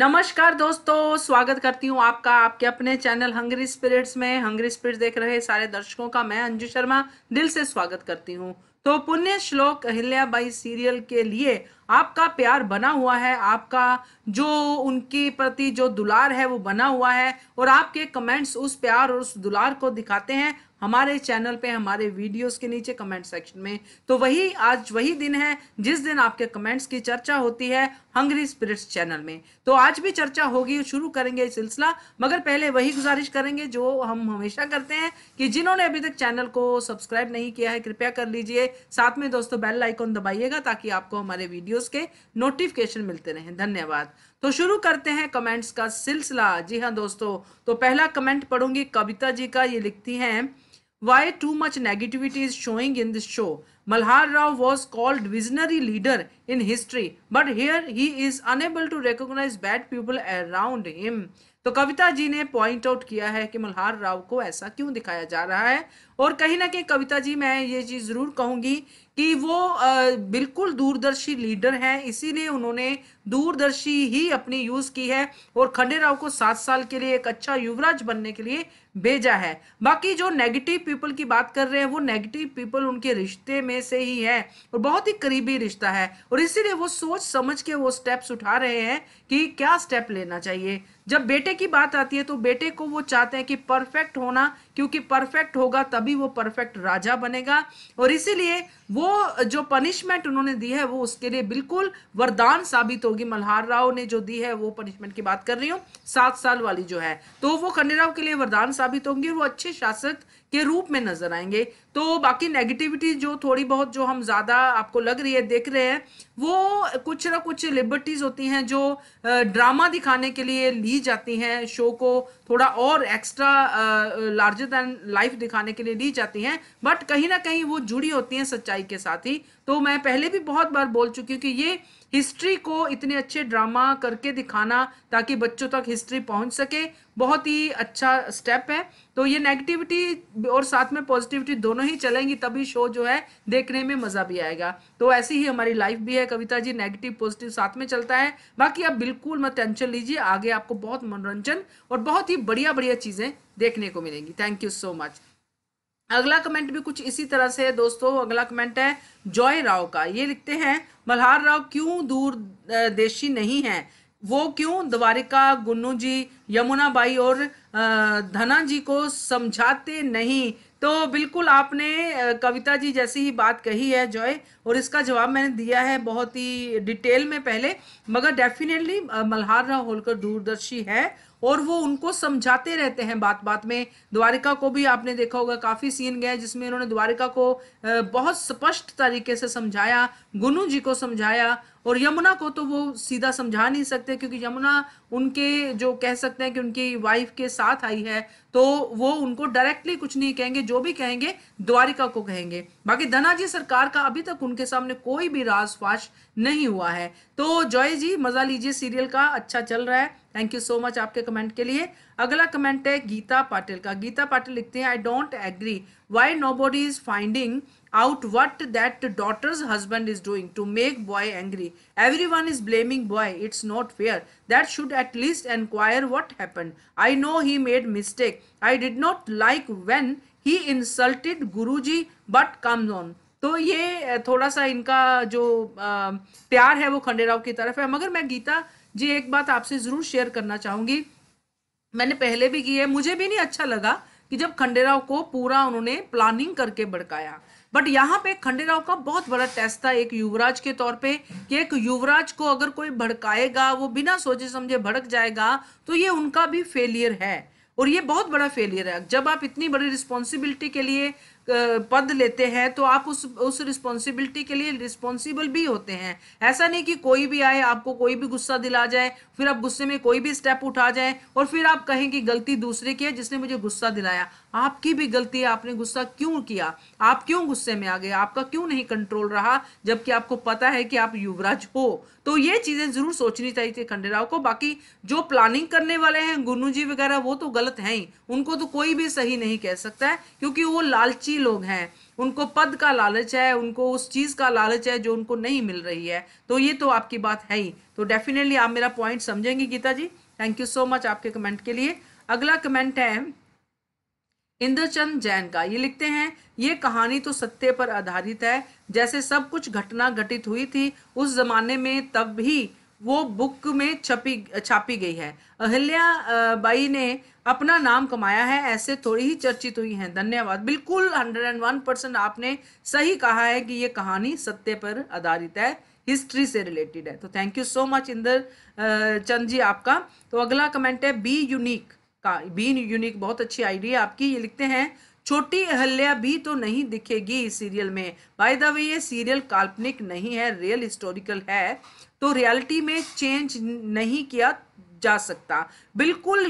नमस्कार दोस्तों स्वागत करती हूँ आपका आपके अपने चैनल हंगरी स्पिरिट्स में हंगरी स्पिरिट्स देख रहे सारे दर्शकों का मैं अंजू शर्मा दिल से स्वागत करती हूँ तो पुण्य श्लोक अहिल्या बाई सीरियल के लिए आपका प्यार बना हुआ है आपका जो उनके प्रति जो दुलार है वो बना हुआ है और आपके कमेंट्स उस प्यार और उस दुलार को दिखाते हैं हमारे चैनल पे हमारे वीडियोस के नीचे कमेंट सेक्शन में तो वही आज वही दिन है जिस दिन आपके कमेंट्स की चर्चा होती है हंगरी स्पिरिट्स चैनल में तो आज भी चर्चा होगी शुरू करेंगे सिलसिला मगर पहले वही गुजारिश करेंगे जो हम हमेशा करते हैं कि जिन्होंने अभी तक चैनल को सब्सक्राइब नहीं किया है कृपया कर लीजिए साथ में दोस्तों बेल आइकॉन दबाइएगा ताकि आपको हमारे वीडियोस के नोटिफिकेशन मिलते रहें धन्यवाद तो शुरू करते हैं कमेंट्स का सिलसिला जी हाँ दोस्तों तो पहला कमेंट पढ़ूंगी कविता जी का ये लिखती हैं why too much negativity is showing in this show. Malhar Rao was called visionary leader in history, but here he is unable to recognize bad people around him. तो कविता जी ने पॉइंट आउट किया है कि मल्हार राव को ऐसा क्यों दिखाया जा रहा है और कहीं ना कहीं कविता जी मैं ये चीज़ ज़रूर कहूँगी कि वो आ, बिल्कुल दूरदर्शी लीडर हैं इसीलिए उन्होंने दूरदर्शी ही अपनी यूज़ की है और खंडे राव को सात साल के लिए एक अच्छा युवराज बनने के लिए भेजा है बाकी जो नेगेटिव पीपल की बात कर रहे हैं वो नेगेटिव पीपल उनके रिश्ते में से ही है और बहुत ही करीबी रिश्ता है और इसीलिए वो सोच समझ के वो स्टेप्स उठा रहे हैं कि क्या स्टेप लेना चाहिए जब बेटे की बात आती है तो बेटे को वो चाहते हैं कि परफेक्ट होना क्योंकि परफेक्ट होगा तभी वो परफेक्ट राजा बनेगा और इसीलिए वो जो पनिशमेंट उन्होंने दी है वो उसके लिए बिल्कुल वरदान साबित होगी मल्हार राव ने जो दी है वो पनिशमेंट की बात कर रही हूँ सात साल वाली जो है तो वो खंडेराव के लिए वरदान साबित होंगी वो अच्छे शासक के रूप में नजर आएंगे तो बाकी नेगेटिविटी जो थोड़ी बहुत जो हम ज़्यादा आपको लग रही है देख रहे हैं वो कुछ ना कुछ लिबर्टीज़ होती हैं जो ड्रामा दिखाने के लिए दी जाती हैं शो को थोड़ा और एक्स्ट्रा लार्जर दैन लाइफ दिखाने के लिए दी जाती हैं बट कहीं ना कहीं वो जुड़ी होती हैं सच्चाई के साथ ही तो मैं पहले भी बहुत बार बोल चुकी हूँ कि ये हिस्ट्री को इतने अच्छे ड्रामा करके दिखाना ताकि बच्चों तक हिस्ट्री पहुंच सके बहुत ही अच्छा स्टेप है तो ये नेगेटिविटी और साथ में पॉजिटिविटी दोनों ही चलेंगी तभी शो जो है देखने में मज़ा भी आएगा तो ऐसी ही हमारी लाइफ भी है कविता जी नेगेटिव पॉजिटिव साथ में चलता है बाकी आप बिल्कुल मत टेंशन लीजिए आगे आपको बहुत मनोरंजन और बहुत ही बढ़िया बढ़िया चीज़ें देखने को मिलेंगी थैंक यू सो मच अगला कमेंट भी कुछ इसी तरह से है दोस्तों अगला कमेंट है जॉय राव का ये लिखते हैं मल्हार राव क्यों दूर देशी नहीं है वो क्यों द्वारिका गुन्नू जी यमुना बाई और धना जी को समझाते नहीं तो बिल्कुल आपने कविता जी जैसी ही बात कही है जॉय और इसका जवाब मैंने दिया है बहुत ही डिटेल में पहले मगर डेफिनेटली मल्हार राव होलकर दूरदर्शी है और वो उनको समझाते रहते हैं बात बात में द्वारिका को भी आपने देखा होगा काफ़ी सीन गए जिसमें उन्होंने द्वारिका को बहुत स्पष्ट तरीके से समझाया गुनु जी को समझाया और यमुना को तो वो सीधा समझा नहीं सकते क्योंकि यमुना उनके जो कह सकते हैं कि उनकी वाइफ के साथ आई है तो वो उनको डायरेक्टली कुछ नहीं कहेंगे जो भी कहेंगे द्वारिका को कहेंगे बाकी धना जी सरकार का अभी तक उनके सामने कोई भी राज फाश नहीं हुआ है तो जॉय जी मजा लीजिए सीरियल का अच्छा चल रहा है थैंक यू सो मच आपके कमेंट के लिए अगला कमेंट है गीता पाटिल का गीता पाटिल लिखते हैं I don't agree why nobody is finding out what that daughter's husband is doing to make boy angry everyone is blaming boy it's not fair that should at least enquire what happen I know he made mistake I did not like when he insulted Guru ji but come zone तो ये थोड़ा सा इनका जो प्यार है वो खंडेराव की तरफ है मगर मैं गीता जी एक बात आपसे जरूर शेयर करना चाहूंगी मैंने पहले भी की है मुझे भी नहीं अच्छा लगा कि जब खंडेराव को पूरा उन्होंने प्लानिंग करके भड़काया बट यहाँ पे खंडेराव का बहुत बड़ा टेस्ट था एक युवराज के तौर पे कि एक युवराज को अगर कोई भड़काएगा वो बिना सोचे समझे भड़क जाएगा तो ये उनका भी फेलियर है और ये बहुत बड़ा फेलियर है जब आप इतनी बड़ी रिस्पॉन्सिबिलिटी के लिए पद लेते हैं तो आप उस उस रिस्पॉन्सिबिलिटी के लिए रिस्पॉन्सिबल भी होते हैं ऐसा नहीं कि कोई भी आए आपको कोई भी गुस्सा दिला जाए फिर आप गुस्से में कोई भी स्टेप उठा जाए और फिर आप कहें कि गलती दूसरे की है जिसने मुझे गुस्सा दिलाया आपकी भी गलती है आपने गुस्सा क्यों किया आप क्यों गुस्से में आ गए आपका क्यों नहीं कंट्रोल रहा जबकि आपको पता है कि आप युवराज हो तो ये चीजें जरूर सोचनी चाहिए थी खंडेराव को बाकी जो प्लानिंग करने वाले हैं गुरु जी वगैरह वो तो गलत हैं ही उनको तो कोई भी सही नहीं कह सकता है क्योंकि वो लालची लोग हैं उनको पद का लालच है उनको उस चीज़ का लालच है जो उनको नहीं मिल रही है तो ये तो आपकी बात है ही तो डेफिनेटली आप मेरा पॉइंट समझेंगे Geeta ji thank you so much आपके कमेंट के लिए अगला कमेंट है इंद्रचंद जैन का ये लिखते हैं ये कहानी तो सत्य पर आधारित है जैसे सब कुछ घटना घटित हुई थी उस जमाने में तब भी वो बुक में छपी छापी गई है अहिल्या बाई ने अपना नाम कमाया है ऐसे थोड़ी ही चर्चित हुई हैं धन्यवाद बिल्कुल हंड्रेड एंड वन परसेंट आपने सही कहा है कि ये कहानी सत्य पर आधारित है हिस्ट्री से रिलेटेड है तो thank you so much Inder Chand ji आपका तो अगला कमेंट है बी यूनिक का बीन यूनिक बहुत अच्छी आइडिया आपकी ये लिखते हैं छोटी अहल्या भी तो नहीं दिखेगी इस सीरियल में बाय द वे ये सीरियल काल्पनिक नहीं है रियल हिस्टोरिकल है तो रियलिटी में चेंज नहीं किया जा सकता बिल्कुल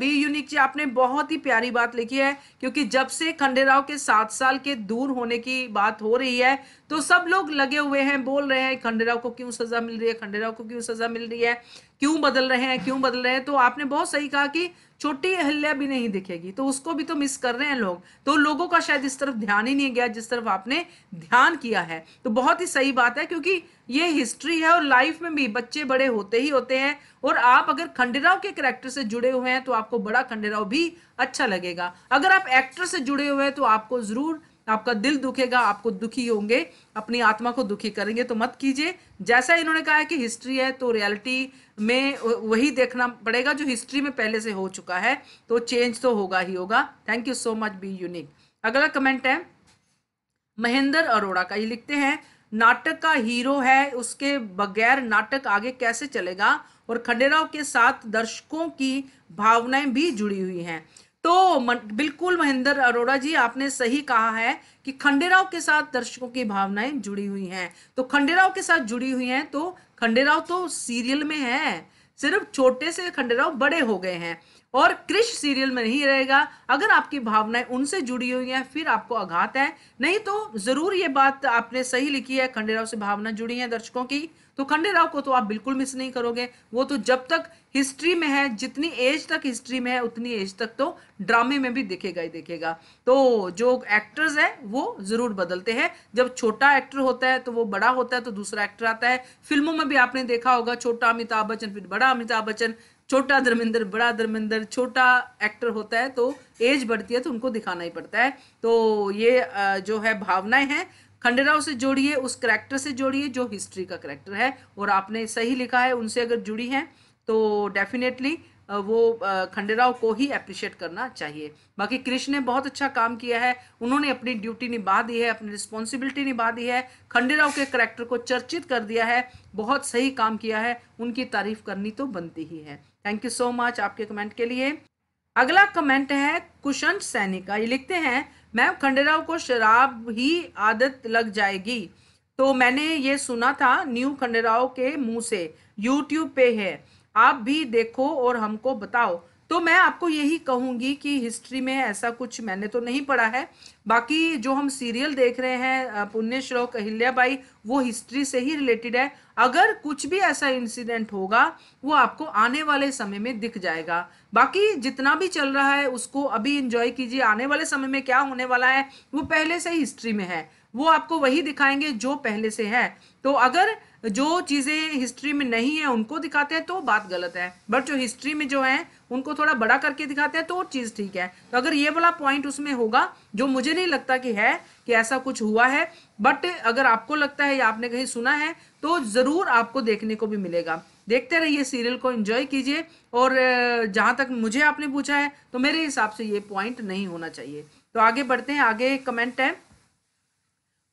बी यूनिक जी आपने बहुत ही प्यारी बात लिखी है क्योंकि जब से खंडेराव के सात साल के दूर होने की बात हो रही है तो सब लोग लगे हुए हैं बोल रहे हैं खंडेराव को क्यों सज़ा मिल रही है खंडेराव को क्यों सज़ा मिल रही है क्यों बदल रहे हैं क्यों बदल रहे हैं तो आपने बहुत सही कहा कि छोटी अहल्या भी नहीं दिखेगी तो उसको भी तो मिस कर रहे हैं लोग तो लोगों का शायद इस तरफ ध्यान ही नहीं गया जिस तरफ आपने ध्यान किया है तो बहुत ही सही बात है क्योंकि ये हिस्ट्री है और लाइफ में भी बच्चे बड़े होते ही होते हैं और आप अगर खंडेराव के करेक्टर से जुड़े हुए हैं तो आपको बड़ा खंडेराव भी अच्छा लगेगा अगर आप एक्टर से जुड़े हुए हैं तो आपको ज़रूर आपका दिल दुखेगा आपको दुखी होंगे अपनी आत्मा को दुखी करेंगे तो मत कीजिए जैसा इन्होंने कहा है कि हिस्ट्री है तो रियलिटी में वही देखना पड़ेगा जो हिस्ट्री में पहले से हो चुका है तो चेंज तो होगा ही होगा thank you so much be unique अगला कमेंट है महेंद्र अरोड़ा का ये लिखते हैं नाटक का हीरो है उसके बगैर नाटक आगे कैसे चलेगा और खंडेराव के साथ दर्शकों की भावनाएं भी जुड़ी हुई हैं तो मन, बिल्कुल महेंद्र अरोड़ा जी आपने सही कहा है कि खंडेराव के साथ दर्शकों की भावनाएं जुड़ी हुई हैं तो खंडेराव के साथ जुड़ी हुई हैं तो खंडेराव तो सीरियल में है सिर्फ छोटे से खंडेराव बड़े हो गए हैं और कृष सीरियल में नहीं रहेगा अगर आपकी भावनाएं उनसे जुड़ी हुई हैं फिर आपको आघात है नहीं तो जरूर ये बात आपने सही लिखी है खंडेराव से भावना जुड़ी है दर्शकों की तो खंडे राव को तो आप बिल्कुल मिस नहीं करोगे वो तो जब तक हिस्ट्री में है जितनी एज तक हिस्ट्री में है उतनी एज तक तो ड्रामे में भी दिखेगा ही दिखेगा तो जो एक्टर्स है वो ज़रूर बदलते हैं जब छोटा एक्टर होता है तो वो बड़ा होता है तो दूसरा एक्टर आता है फिल्मों में भी आपने देखा होगा छोटा अमिताभ बच्चन फिर बड़ा अमिताभ बच्चन छोटा धर्मेंद्र बड़ा धर्मेंद्र छोटा एक्टर होता है तो एज बढ़ती है तो उनको दिखाना ही पड़ता है तो ये जो है भावनाएं हैं खंडेराव से जोड़िए उस करेक्टर से जोड़िए जो हिस्ट्री का करेक्टर है और आपने सही लिखा है उनसे अगर जुड़ी है तो डेफिनेटली वो खंडेराव को ही अप्रिशिएट करना चाहिए बाकी कृष्ण ने बहुत अच्छा काम किया है उन्होंने अपनी ड्यूटी निभा दी है अपनी रिस्पॉन्सिबिलिटी निभा दी है खंडेराव के करेक्टर को चर्चित कर दिया है बहुत सही काम किया है उनकी तारीफ करनी तो बनती ही है थैंक यू सो मच आपके कमेंट के लिए अगला कमेंट है कुशंत सैनिका ये लिखते हैं मैम खंडेराव को शराब ही आदत लग जाएगी तो मैंने ये सुना था न्यू खंडेराव के मुंह से यूट्यूब पे है आप भी देखो और हमको बताओ तो मैं आपको यही कहूँगी कि हिस्ट्री में ऐसा कुछ मैंने तो नहीं पढ़ा है बाकी जो हम सीरियल देख रहे हैं पुण्य श्लोक अहिल्याबाई वो हिस्ट्री से ही रिलेटेड है अगर कुछ भी ऐसा इंसिडेंट होगा वो आपको आने वाले समय में दिख जाएगा बाकी जितना भी चल रहा है उसको अभी इंजॉय कीजिए आने वाले समय में क्या होने वाला है वो पहले से हिस्ट्री में है वो आपको वही दिखाएंगे जो पहले से है तो अगर जो चीज़ें हिस्ट्री में नहीं है उनको दिखाते हैं तो बात गलत है बट जो हिस्ट्री में जो है उनको थोड़ा बड़ा करके दिखाते हैं तो चीज़ ठीक है तो अगर ये वाला पॉइंट उसमें होगा जो मुझे नहीं लगता कि है कि ऐसा कुछ हुआ है बट अगर आपको लगता है या आपने कहीं सुना है तो ज़रूर आपको देखने को भी मिलेगा देखते रहिए सीरियल को एंजॉय कीजिए और जहाँ तक मुझे आपने पूछा है तो मेरे हिसाब से ये पॉइंट नहीं होना चाहिए तो आगे बढ़ते हैं आगे कमेंट है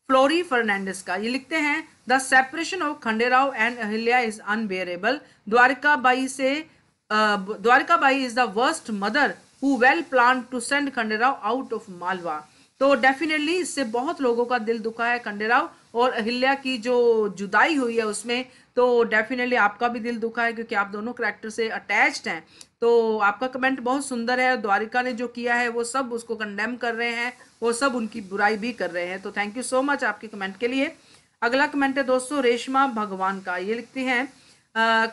फ्लोरी फर्नांडिस का ये लिखते हैं the separation of Khanderao and Ahilya is unbearable Dwarika Bai से Dwarika Bai is the worst mother who well plan to send Khanderao out of Malwa तो डेफिनेटली इससे बहुत लोगों का दिल दुखा है खंडेराव और अहिल्या की जो जुदाई हुई है उसमें तो डेफिनेटली आपका भी दिल दुखा है क्योंकि आप दोनों करेक्टर से अटैच्ड हैं तो आपका कमेंट बहुत सुंदर है द्वारिका ने जो किया है वो सब उसको कंडेम कर रहे हैं वो सब उनकी बुराई भी कर रहे हैं तो थैंक यू सो मच आपके कमेंट के लिए अगला कमेंट है दोस्तों रेशमा भगवान का ये लिखती हैं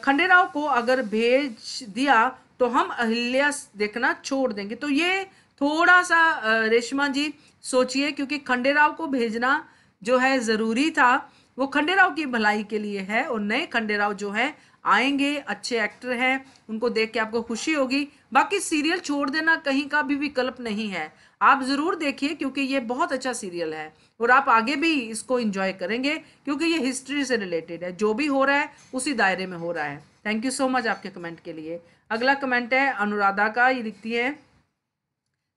खंडेराव को अगर भेज दिया तो हम अहिल्या देखना छोड़ देंगे तो ये थोड़ा सा रेशमा जी सोचिए क्योंकि खंडेराव को भेजना जो है ज़रूरी था वो खंडेराव की भलाई के लिए है और नए खंडेराव जो है आएंगे अच्छे एक्टर हैं उनको देख के आपको खुशी होगी बाकी सीरियल छोड़ देना कहीं का भी विकल्प नहीं है आप ज़रूर देखिए क्योंकि ये बहुत अच्छा सीरियल है और आप आगे भी इसको इंजॉय करेंगे क्योंकि ये हिस्ट्री से रिलेटेड है जो भी हो रहा है उसी दायरे में हो रहा है थैंक यू सो मच आपके कमेंट के लिए अगला कमेंट है अनुराधा का ये लिखती है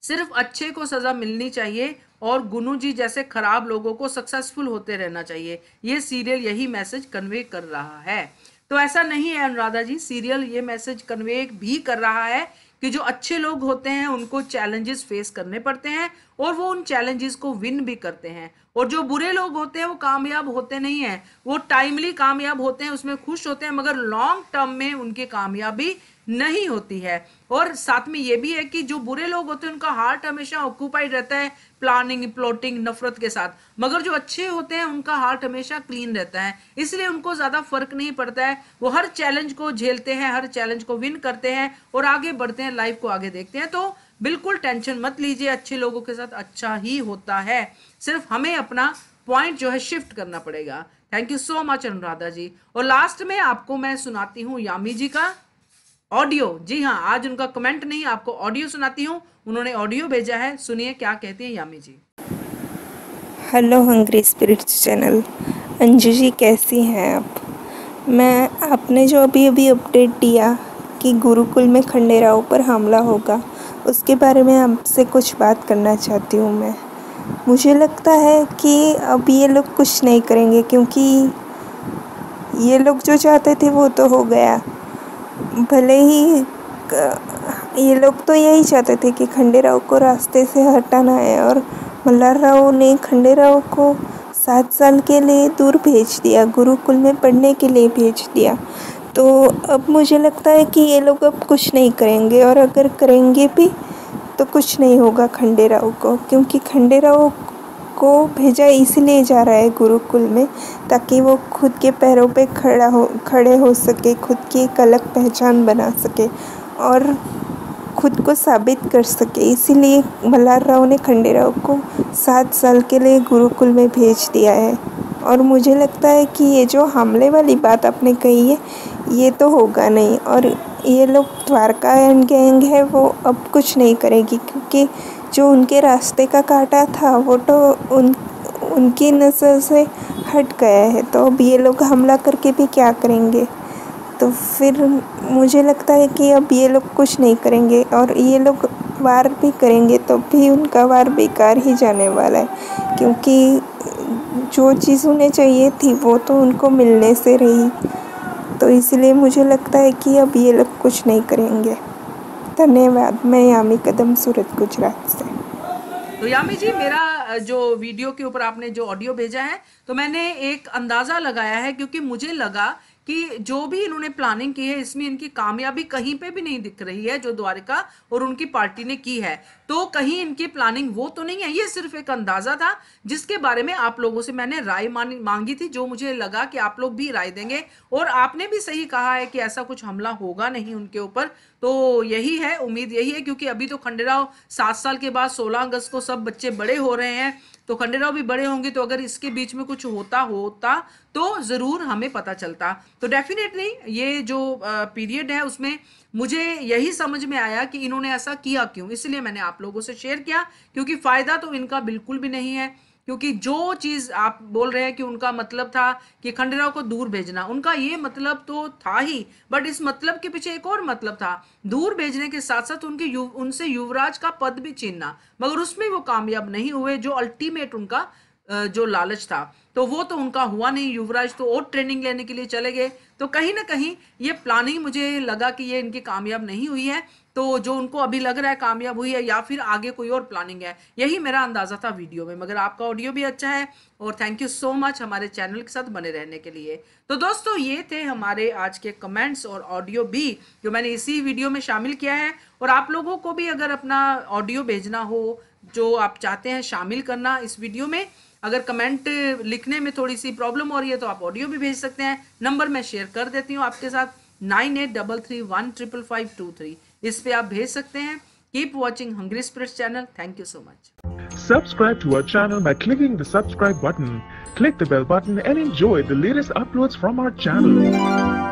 सिर्फ अच्छे को सज़ा मिलनी चाहिए और गुनू जी जैसे खराब लोगों को सक्सेसफुल होते रहना चाहिए ये सीरियल यही मैसेज कन्वे कर रहा है तो ऐसा नहीं है अनुराधा जी सीरियल ये मैसेज कन्वे भी कर रहा है कि जो अच्छे लोग होते हैं उनको चैलेंजेस फेस करने पड़ते हैं और वो उन चैलेंजेस को विन भी करते हैं और जो बुरे लोग होते हैं वो कामयाब होते नहीं हैं वो टाइमली कामयाब होते हैं उसमें खुश होते हैं मगर लॉन्ग टर्म में उनकी कामयाबी नहीं होती है और साथ में ये भी है कि जो बुरे लोग होते हैं उनका हार्ट हमेशा ऑक्यूपाइड रहता है प्लानिंग प्लॉटिंग नफरत के साथ मगर जो अच्छे होते हैं उनका हार्ट हमेशा क्लीन रहता है इसलिए उनको ज़्यादा फर्क नहीं पड़ता है वो हर चैलेंज को झेलते हैं हर चैलेंज को विन करते हैं और आगे बढ़ते हैं लाइफ को आगे देखते हैं तो बिल्कुल टेंशन मत लीजिए अच्छे लोगों के साथ अच्छा ही होता है सिर्फ हमें अपना पॉइंट जो है शिफ्ट करना पड़ेगा thank you so much Anuradha ji और लास्ट में आपको मैं सुनाती हूँ यामी जी का ऑडियो जी हाँ आज उनका कमेंट नहीं आपको ऑडियो सुनाती हूँ उन्होंने ऑडियो भेजा है सुनिए क्या कहती हैं Yami ji hello Hungry Spirit channel Anju ji कैसी हैं आप मैं आपने जो अभी अभी अपडेट दिया कि गुरुकुल में खंडेराव पर हमला होगा उसके बारे में आपसे कुछ बात करना चाहती हूँ मैं मुझे लगता है कि अब ये लोग कुछ नहीं करेंगे क्योंकि ये लोग जो चाहते थे वो तो हो गया भले ही ये लोग तो यही चाहते थे कि खंडेराव को रास्ते से हटाना है और मल्हार राव ने खंडेराव को सात साल के लिए दूर भेज दिया गुरुकुल में पढ़ने के लिए भेज दिया तो अब मुझे लगता है कि ये लोग अब कुछ नहीं करेंगे और अगर करेंगे भी तो कुछ नहीं होगा खंडे राव को क्योंकि खंडे राव को भेजा इसलिए जा रहा है गुरुकुल में ताकि वो खुद के पैरों पे खड़ा हो खड़े हो सके खुद की एक अलग पहचान बना सके और खुद को साबित कर सके इसीलिए मल्हार राव ने खंडे राव को सात साल के लिए गुरुकुल में भेज दिया है और मुझे लगता है कि ये जो हमले वाली बात आपने कही है ये तो होगा नहीं और ये लोग द्वारका गैंग है वो अब कुछ नहीं करेगी क्योंकि जो उनके रास्ते का कांटा था वो तो उन उनकी नज़र से हट गया है तो अब ये लोग हमला करके भी क्या करेंगे तो फिर मुझे लगता है कि अब ये लोग कुछ नहीं करेंगे और ये लोग वार भी करेंगे तो भी उनका वार बेकार ही जाने वाला है क्योंकि जो चीज़ उन्हें चाहिए थी वो तो उनको मिलने से रही तो इसलिए मुझे लगता है कि अब ये लोग कुछ नहीं करेंगे धन्यवाद मैं यामी कदम सूरत गुजरात से तो यामी जी मेरा जो वीडियो के ऊपर आपने जो ऑडियो भेजा है तो मैंने एक अंदाज़ा लगाया है क्योंकि मुझे लगा कि जो भी इन्होंने प्लानिंग की है इसमें इनकी कामयाबी कहीं पे भी नहीं दिख रही है जो द्वारिका और उनकी पार्टी ने की है तो कहीं इनकी प्लानिंग वो तो नहीं है ये सिर्फ एक अंदाजा था जिसके बारे में आप लोगों से मैंने राय मांगी थी जो मुझे लगा कि आप लोग भी राय देंगे और आपने भी सही कहा है कि ऐसा कुछ हमला होगा नहीं उनके ऊपर तो यही है उम्मीद यही है क्योंकि अभी तो खंडेराव सात साल के बाद सोलह अगस्त को सब बच्चे बड़े हो रहे हैं तो खंडेराव भी बड़े होंगे तो अगर इसके बीच में कुछ होता होता तो ज़रूर हमें पता चलता तो डेफिनेटली ये जो पीरियड है उसमें मुझे यही समझ में आया कि इन्होंने ऐसा किया क्यों इसलिए मैंने आप लोगों से शेयर किया क्योंकि फ़ायदा तो इनका बिल्कुल भी नहीं है क्योंकि जो चीज़ आप बोल रहे हैं कि उनका मतलब था कि खंडेराव को दूर भेजना उनका ये मतलब तो था ही बट इस मतलब के पीछे एक और मतलब था दूर भेजने के साथ साथ उनके यु, उनसे युवराज का पद भी छीनना मगर उसमें वो कामयाब नहीं हुए जो अल्टीमेट उनका जो लालच था तो वो तो उनका हुआ नहीं युवराज तो और ट्रेनिंग लेने के लिए चले गए तो कहीं ना कहीं ये प्लानिंग मुझे लगा कि ये इनकी कामयाब नहीं हुई है तो जो उनको अभी लग रहा है कामयाब हुई है या फिर आगे कोई और प्लानिंग है यही मेरा अंदाज़ा था वीडियो में मगर आपका ऑडियो भी अच्छा है और थैंक यू सो मच हमारे चैनल के साथ बने रहने के लिए तो दोस्तों ये थे हमारे आज के कमेंट्स और ऑडियो भी जो मैंने इसी वीडियो में शामिल किया है और आप लोगों को भी अगर अपना ऑडियो भेजना हो जो आप चाहते हैं शामिल करना इस वीडियो में अगर कमेंट लिखने में थोड़ी सी प्रॉब्लम हो रही है तो आप ऑडियो भी भेज सकते हैं नंबर मैं शेयर कर देती हूँ आपके साथ nine eight double three one triple five two three इस पे आप भेज सकते हैं keep watching Hungry Spirits channel thank you so much subscribe to our channel by clicking the subscribe button click the bell button and enjoy the latest uploads from our channel